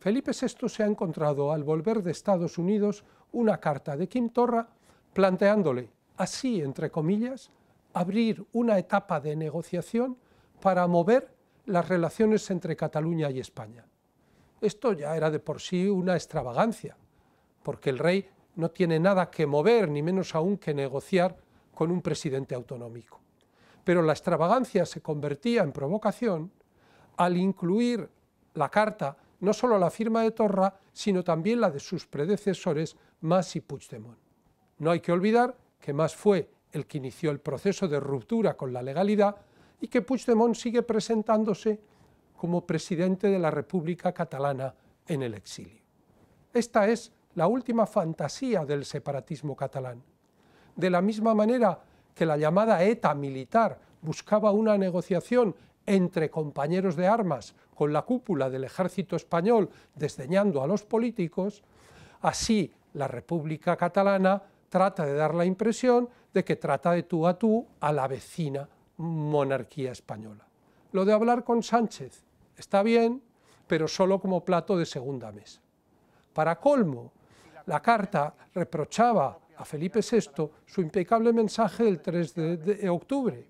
Felipe VI se ha encontrado al volver de Estados Unidos una carta de Kim Torra planteándole, así entre comillas, abrir una etapa de negociación para mover las relaciones entre Cataluña y España. Esto ya era de por sí una extravagancia, porque el rey no tiene nada que mover, ni menos aún que negociar con un presidente autonómico. Pero la extravagancia se convertía en provocación al incluir la carta no solo la firma de Torra, sino también la de sus predecesores Mas y Puigdemont. No hay que olvidar que Mas fue el que inició el proceso de ruptura con la legalidad y que Puigdemont sigue presentándose como presidente de la República Catalana en el exilio. Esta es la última fantasía del separatismo catalán. De la misma manera que la llamada ETA militar buscaba una negociación entre compañeros de armas con la cúpula del ejército español desdeñando a los políticos, así la República Catalana trata de dar la impresión de que trata de tú a tú a la vecina monarquía española. Lo de hablar con Sánchez está bien, pero solo como plato de segunda mesa. Para colmo, la carta reprochaba a Felipe VI su impecable mensaje del 3 de, de octubre,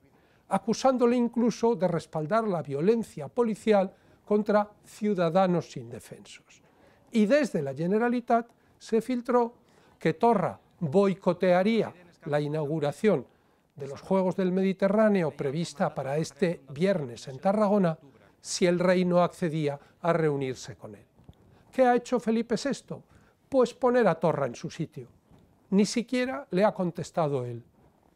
acusándole incluso de respaldar la violencia policial contra ciudadanos indefensos. Y desde la Generalitat se filtró que Torra boicotearía la inauguración de los Juegos del Mediterráneo prevista para este viernes en Tarragona si el rey no accedía a reunirse con él. ¿Qué ha hecho Felipe VI? Pues poner a Torra en su sitio. Ni siquiera le ha contestado él.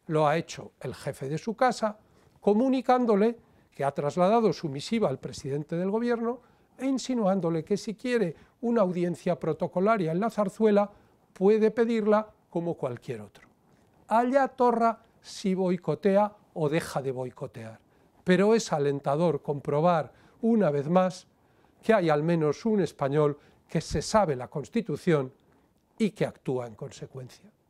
Lo ha hecho el jefe de su casa, comunicándole que ha trasladado su misiva al presidente del gobierno e insinuándole que si quiere una audiencia protocolaria en la zarzuela puede pedirla como cualquier otro. Allá Torra si boicotea o deja de boicotear, pero es alentador comprobar una vez más que hay al menos un español que se sabe la Constitución y que actúa en consecuencia.